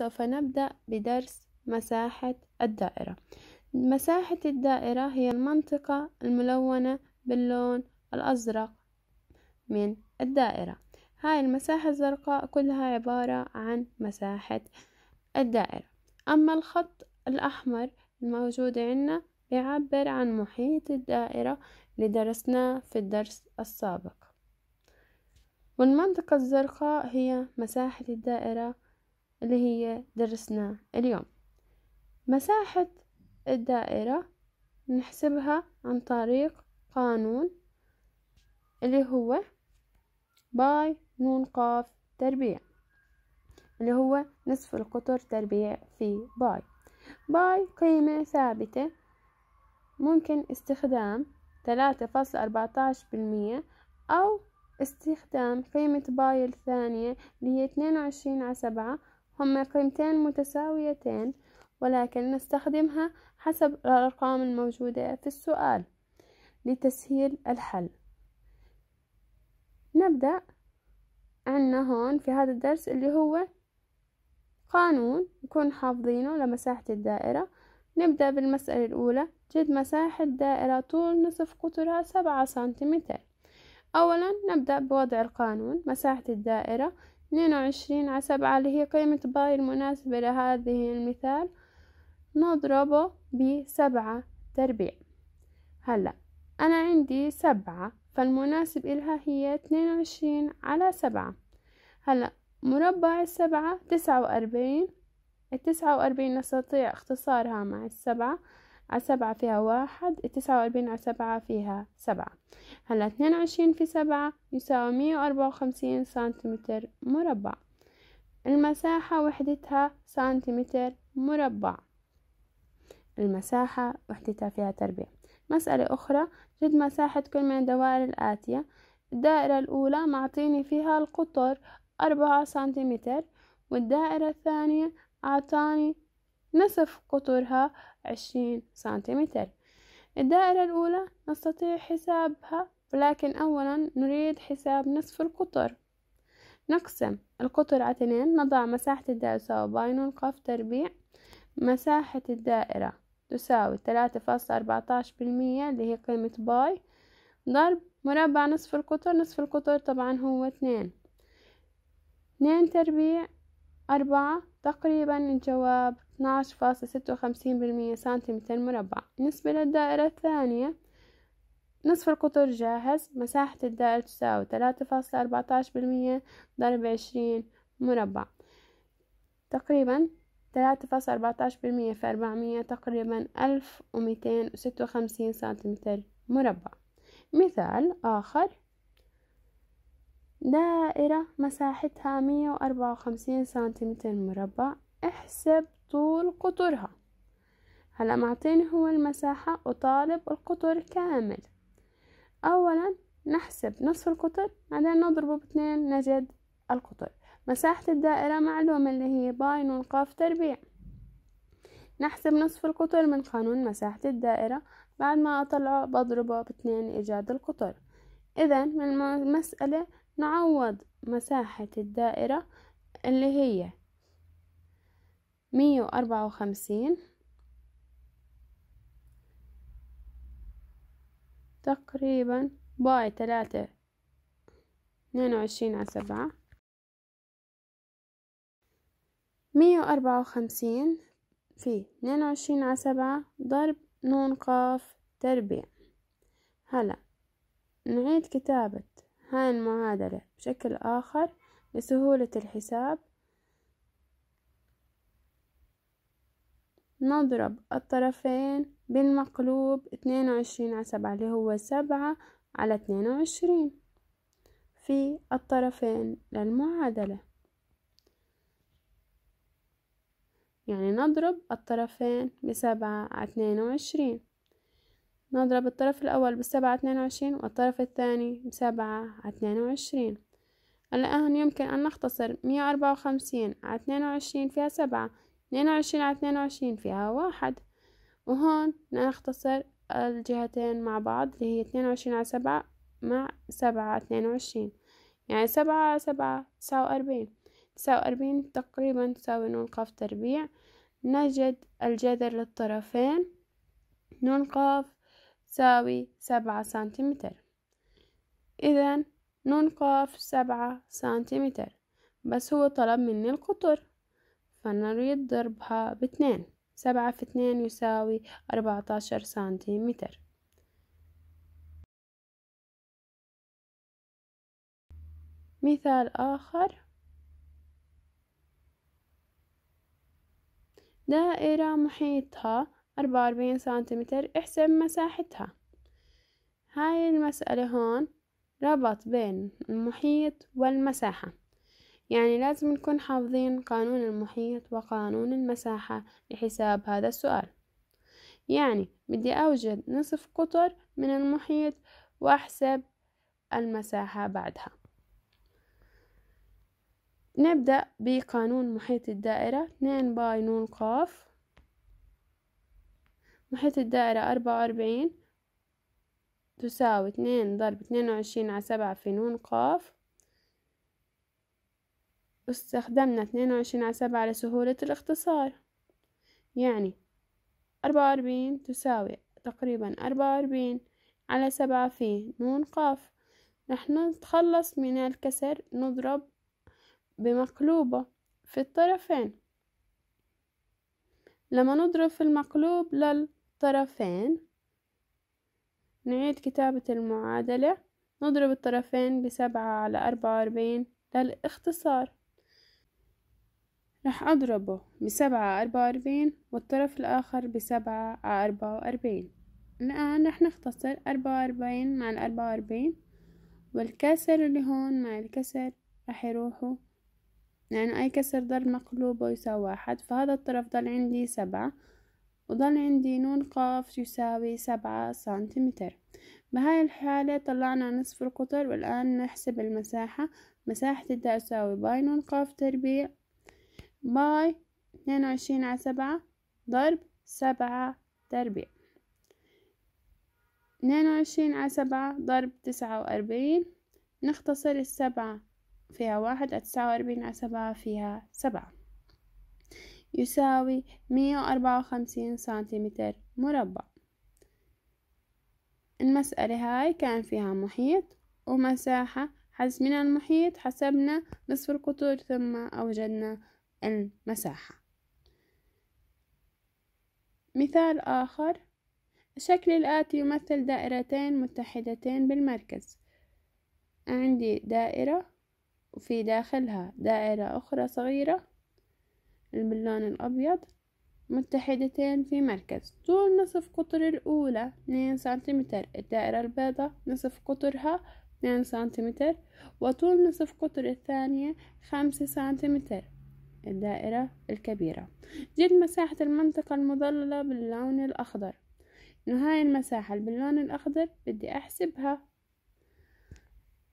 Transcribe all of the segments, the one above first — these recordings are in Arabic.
سوف نبدأ بدرس مساحة الدائرة مساحة الدائرة هي المنطقة الملونة باللون الأزرق من الدائرة هاي المساحة الزرقاء كلها عبارة عن مساحة الدائرة أما الخط الأحمر الموجود عندنا يعبر عن محيط الدائرة اللي درسناه في الدرس السابق والمنطقة الزرقاء هي مساحة الدائرة اللي هي درسنا اليوم مساحة الدائرة نحسبها عن طريق قانون اللي هو باي نون قاف تربيع اللي هو نصف القطر تربيع في باي باي قيمة ثابتة ممكن استخدام ثلاثة فاصلة عشر بالمية أو استخدام قيمة باي الثانية اللي هي اثنين وعشرين على سبعة هما قيمتين متساويتين ولكن نستخدمها حسب الأرقام الموجودة في السؤال لتسهيل الحل نبدأ عنا هون في هذا الدرس اللي هو قانون نكون حافظينه لمساحة الدائرة نبدأ بالمسألة الأولى جد مساحة دائرة طول نصف قطرها سبعة سنتيمتر أولا نبدأ بوضع القانون مساحة الدائرة اثنين وعشرين على سبعة اللي هي قيمة باي المناسبة لهذه المثال نضربه بسبعة تربيع هلا أنا عندي سبعة فالمناسب إلها هي اثنين وعشرين على سبعة هلا مربع السبعة تسعة وأربعين التسعة وأربعين نستطيع اختصارها مع السبعة على سبعة فيها واحد تسعة وأربعين على سبعة فيها سبعة هلا اثنين وعشرين في سبعة يساوي مية وأربعة وخمسين سنتيمتر مربع المساحة وحدتها سنتيمتر مربع المساحة وحدتها فيها تربيع مسألة أخرى جد مساحة كل من الدوائر الآتية الدائرة الأولى معطيني فيها القطر أربعة سنتيمتر والدائرة الثانية أعطاني نصف قطرها عشرين سنتيمتر الدائرة الأولى نستطيع حسابها ولكن أولا نريد حساب نصف القطر نقسم القطر على اثنين نضع مساحة الدائرة تساوي باي نون قاف تربيع مساحة الدائرة تساوي ثلاثة فاصلة أربعتاش بالمية اللي هي قيمة باي ضرب مربع نصف القطر نصف القطر طبعا هو اثنين اثنين تربيع أربعة تقريبا الجواب اثناش فاصل ستة وخمسين بالمية سنتيمتر مربع بالنسبة للدائرة الثانية نصف القطر جاهز مساحة الدائرة تساوي ثلاثة فاصل أربعتاش بالمية ضرب عشرين مربع تقريبا ثلاثة فاصل أربعتاش بالمية في أربعمية تقريبا ألف ومئتين وستة وخمسين سنتيمتر مربع مثال آخر دائرة مساحتها مية وأربعة وخمسين سنتيمتر مربع احسب طول قطرها هلا معطيني هو المساحة أطالب القطر كامل أولا نحسب نصف القطر بعدين نضربه باثنين نجد القطر مساحة الدائرة معلومة اللي هي باي نون قاف تربيع نحسب نصف القطر من قانون مساحة الدائرة بعد ما أطلعه بضربه باثنين إيجاد القطر إذا من المسألة نعوض مساحة الدائرة اللي هي مية وأربعة وخمسين تقريبا باي تلاتة اثنين وعشرين على سبعة مية وأربعة وخمسين في اثنين وعشرين على سبعة ضرب نون قاف تربيع هلا نعيد كتابة هاي المعادلة بشكل آخر لسهولة الحساب نضرب الطرفين بالمقلوب اثنين وعشرين على سبعة اللي هو سبعة على اثنين وعشرين في الطرفين للمعادلة يعني نضرب الطرفين بسبعة على اثنين وعشرين نضرب الطرف الأول بسبعة اثنين وعشرين والطرف الثاني بسبعة على اثنين وعشرين الآن يمكن أن نختصر مية أربعة وخمسين على اثنين وعشرين فيها سبعة اثنين وعشرين على اثنين وعشرين فيها واحد وهون نختصر الجهتين مع بعض اللي هي اثنين وعشرين على سبعة مع سبعة اثنين وعشرين يعني سبعة على سبعة تسعة وأربعين تسعة وأربعين تقريبا تساوي نون قاف تربيع نجد الجذر للطرفين نون قاف تساوي سبعة سنتيمتر إذا نون قاف سبعة سنتيمتر بس هو طلب مني القطر فنريد ضربها باثنين سبعة في اثنين يساوي أربعة عشر سنتيمتر مثال آخر دائرة محيطها أربعة وأربعين سنتيمتر احسب مساحتها هاي المسألة هون ربط بين المحيط والمساحة يعني لازم نكون حافظين قانون المحيط وقانون المساحة لحساب هذا السؤال يعني بدي أوجد نصف قطر من المحيط وأحسب المساحة بعدها نبدأ بقانون محيط الدائرة 2 باي نون قاف محيط الدائرة أربعة وأربعين تساوي 2 ضرب 22 وعشرين على سبعة في نون قاف استخدمنا 22 على 7 لسهولة الاختصار يعني أربعة وأربعين تساوي تقريبا أربعة وأربعين على سبعة في نون قاف رح نتخلص من الكسر نضرب بمقلوبة في الطرفين لما نضرب في المقلوب للطرفين نعيد كتابة المعادلة نضرب الطرفين بسبعة على أربعة وأربعين للاختصار رح أضربه بسبعة أربعة وأربعين والطرف الآخر بسبعة على أربعة وأربعين الآن رح نختصر أربعة وأربعين مع الأربعة وأربعين والكسر اللي هون مع الكسر رح يروحوا يعني أي كسر ضرب مقلوبه يساوي واحد فهذا الطرف ضل عندي سبعة وضل عندي نون قاف يساوي سبعة سنتيمتر بهاي الحالة طلعنا نصف القطر والآن نحسب المساحة مساحة الداء تساوي باي نون قاف تربيع باي اثنين وعشرين على سبعة ضرب سبعة تربيع اثنين وعشرين على سبعة ضرب تسعة وأربعين نختصر السبعة فيها واحد التسعة وأربعين على سبعة فيها سبعة يساوي مية وأربعة وخمسين سنتيمتر مربع المسألة هاي كان فيها محيط ومساحة حسب من المحيط حسبنا نصف القطور ثم أوجدنا المساحة مثال آخر الشكل الآتي يمثل دائرتين متحدتين بالمركز عندي دائرة وفي داخلها دائرة أخرى صغيرة باللون الأبيض متحدتين في مركز طول نصف قطر الأولى 2 سنتيمتر الدائرة البيضاء نصف قطرها 2 سنتيمتر وطول نصف قطر الثانية 5 سنتيمتر الدائرة الكبيرة جد مساحة المنطقة المظللة باللون الأخضر إنه هاي المساحة باللون الأخضر بدي أحسبها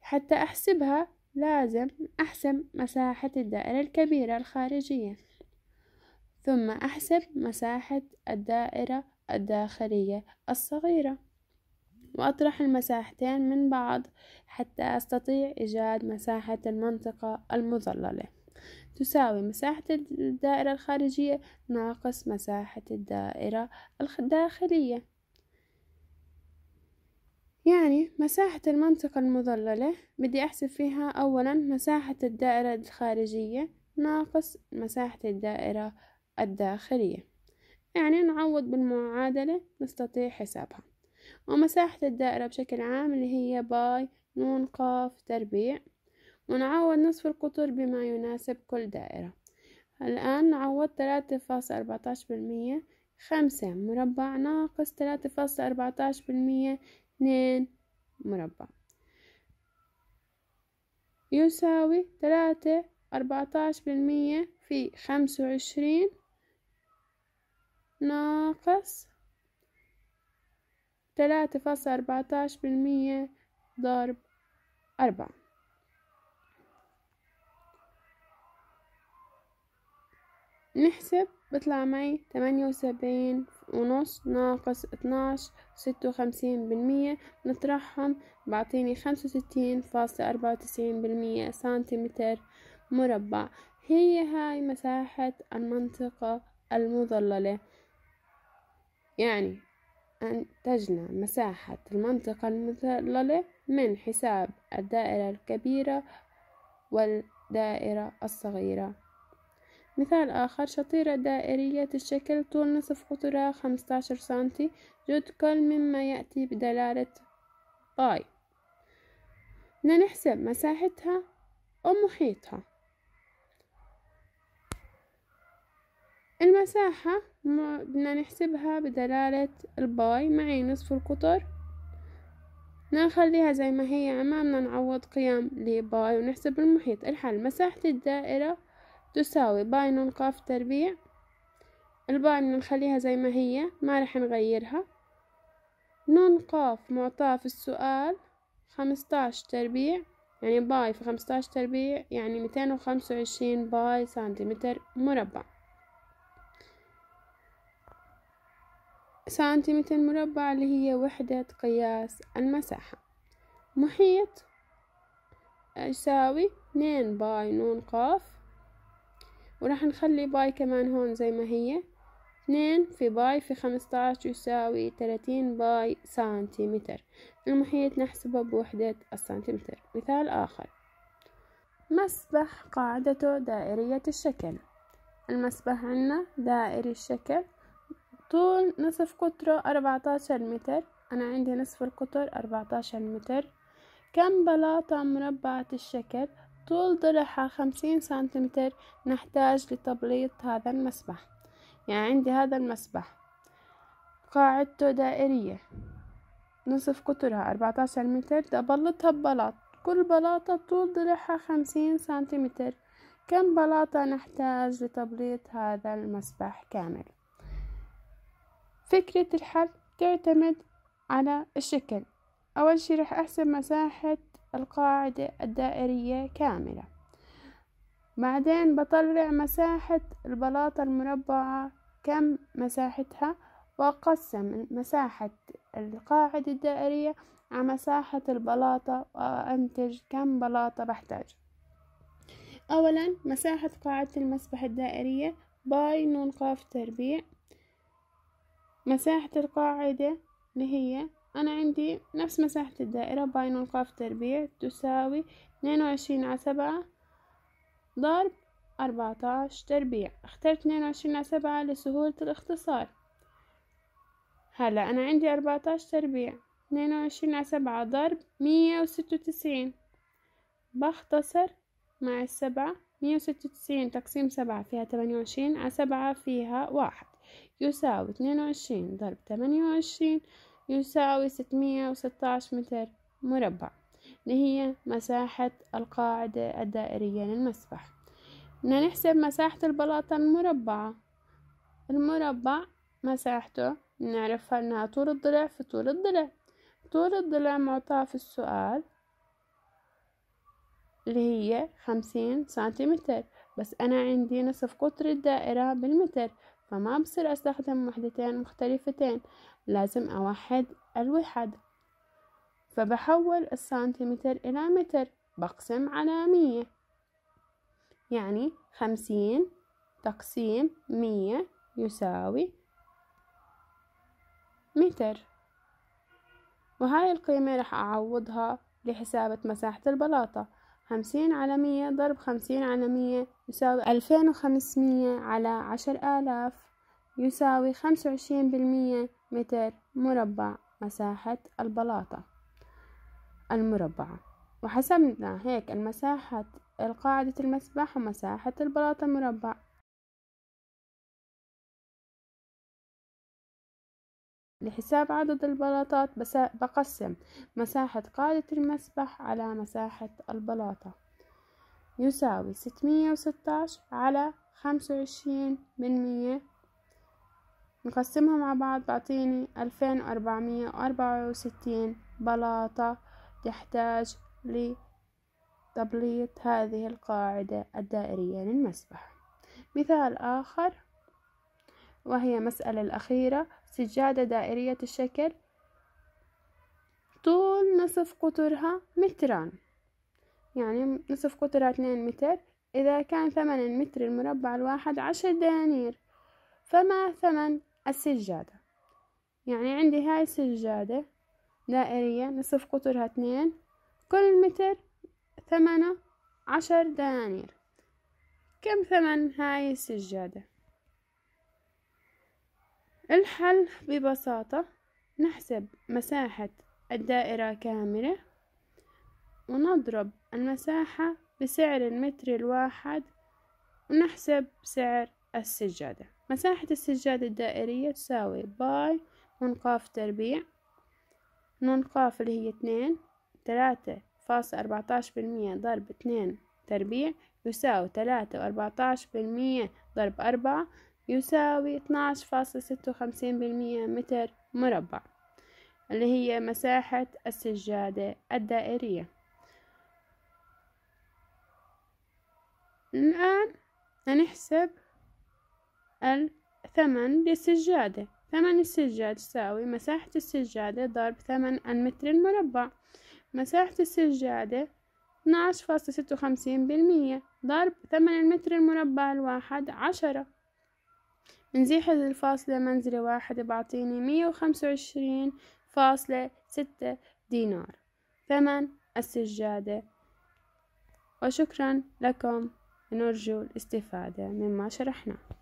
حتى أحسبها لازم أحسب مساحة الدائرة الكبيرة الخارجية ثم أحسب مساحة الدائرة الداخلية الصغيرة وأطرح المساحتين من بعض حتى أستطيع إيجاد مساحة المنطقة المظللة تساوي مساحة الدائرة الخارجية ناقص مساحة الدائرة الداخلية يعني مساحة المنطقة المظللة بدي أحسب فيها أولا مساحة الدائرة الخارجية ناقص مساحة الدائرة الداخلية يعني نعوض بالمعادلة نستطيع حسابها ومساحة الدائرة بشكل عام اللي هي باي نون قاف تربيع ونعوض نصف القطر بما يناسب كل دائرة الآن نعوض تلاتة فاصلة أربعة عشر بالمية خمسة مربع ناقص تلاتة فاصلة أربعة عشر بالمية اتنين مربع يساوي تلاتة عشر بالمية في خمسة وعشرين ناقص تلاتة فاصلة أربعة عشر بالمية ضرب أربعة نحسب بطلع معي تمانية وسبعين ونص ناقص اتناش ستة وخمسين بالمية نطرحهم بعطيني خمسة وستين فاصلة أربعة وتسعين بالمية سنتيمتر مربع هي هاي مساحة المنطقة المظللة يعني أنتجنا مساحة المنطقة المظللة من حساب الدائرة الكبيرة والدائرة الصغيرة مثال آخر شطيرة دائرية الشكل طول نصف قطرها خمسة عشر سنتي جد كل مما يأتي بدلالة باي بدنا نحسب مساحتها ومحيطها المساحة بدنا نحسبها بدلالة الباي معي نصف القطر نخليها زي ما هي أمامنا نعوض قيام لباي ونحسب المحيط الحل مساحة الدائرة تساوي باي نون قاف تربيع الباي بنخليها زي ما هي ما رح نغيرها نون قاف معطاة في السؤال خمستاش تربيع يعني باي في خمستاش تربيع يعني ميتين وخمسة وعشرين باي سنتيمتر مربع سنتيمتر مربع اللي هي وحدة قياس المساحة محيط يساوي اثنين باي نون قاف وراح نخلي باي كمان هون زي ما هي اثنين في باي في عشر يساوي تلاتين باي سنتيمتر المحيط نحسبه بوحدة السنتيمتر مثال آخر مسبح قاعدته دائرية الشكل المسبح عنا دائري الشكل طول نصف قطره أربعتاشر متر أنا عندي نصف القطر أربعتاشر متر كم بلاطة مربعة الشكل طول ضلعها خمسين سنتيمتر نحتاج لتبليط هذا المسبح يعني عندي هذا المسبح قاعدته دائرية نصف قطرها أربعة عشر متر ببلطها ببلاط كل بلاطة طول ضلعها خمسين سنتيمتر كم بلاطة نحتاج لتبليط هذا المسبح كامل فكرة الحل تعتمد على الشكل أول شي رح أحسب مساحة القاعدة الدائرية كاملة بعدين بطلع مساحة البلاطة المربعة كم مساحتها وأقسم مساحة القاعدة الدائرية على مساحة البلاطة وأنتج كم بلاطة بحتاج أولا مساحة قاعدة المسبح الدائرية باي نون قاف تربيع مساحة القاعدة اللي هي أنا عندي نفس مساحة الدائرة باينون قاف تربيع تساوي اثنين وعشرين على سبعة ضرب عشر تربيع اخترت اثنين وعشرين على سبعة لسهولة الاختصار هلا أنا عندي اربعة عشر تربيع اثنين وعشرين على سبعة ضرب مية وستة وتسعين باختصر مع السبعة مية وستة وتسعين تقسيم سبعة فيها تمانية وعشرين على سبعة فيها واحد يساوي اثنين وعشرين ضرب تمانية وعشرين يساوي 616 متر مربع اللي هي مساحة القاعدة الدائرية للمسبح بدنا نحسب مساحة البلاطة المربعة المربع مساحته نعرفها انها طول الضلع في طول الضلع طول الضلع معطاة في السؤال اللي هي خمسين سنتيمتر بس أنا عندي نصف قطر الدائرة بالمتر فما بصير أستخدم وحدتين مختلفتين لازم أوحد الوحد فبحول السنتيمتر إلى متر بقسم على مية يعني خمسين تقسيم مية يساوي متر وهاي القيمة راح أعوضها لحسابة مساحة البلاطة خمسين على مية ضرب خمسين على مية يساوي ألفين وخمسمية على عشر آلاف يساوي خمسة وعشرين بالمية متر مربع مساحة البلاطة المربعة وحسبنا هيك المساحة قاعدة المسبح ومساحة البلاطة المربع لحساب عدد البلاطات بقسم مساحة قاعدة المسبح على مساحة البلاطة يساوي ستمية وستاش على خمسة وعشرين من مية نقسمها مع بعض بعطيني ألفين وأربعمية وأربعة وستين بلاطة تحتاج لتبليط هذه القاعدة الدائرية للمسبح مثال آخر وهي مسألة الأخيرة سجادة دائرية الشكل طول نصف قطرها متران يعني نصف قطرها اثنين متر إذا كان ثمن المتر المربع الواحد عشر دنانير فما ثمن السجادة يعني عندي هاي سجادة دائرية نصف قطرها اثنين كل متر ثمنه عشر دنانير كم ثمن هاي السجادة الحل ببساطة نحسب مساحة الدائرة كاملة ونضرب المساحة بسعر المتر الواحد ونحسب سعر السجادة مساحة السجادة الدائرية تساوي باي منقاف تربيع منقاف اللي هي اتنين تلاتة فاصل أربعتاش بالمية ضرب اتنين تربيع يساوي تلاتة وأربعتاش بالمية ضرب أربعة يساوي 12.56% متر مربع اللي هي مساحة السجادة الدائرية الآن هنحسب الثمن للسجادة ثمن السجاد يساوي مساحة السجادة ضرب ثمن المتر المربع مساحة السجادة 12.56% ضرب ثمن المتر المربع الواحد عشرة نزيح الفاصلة منزلة واحدة بعطيني مية وخمسة وعشرين فاصلة ستة دينار ثمن السجادة وشكرا لكم نرجو الاستفادة مما شرحناه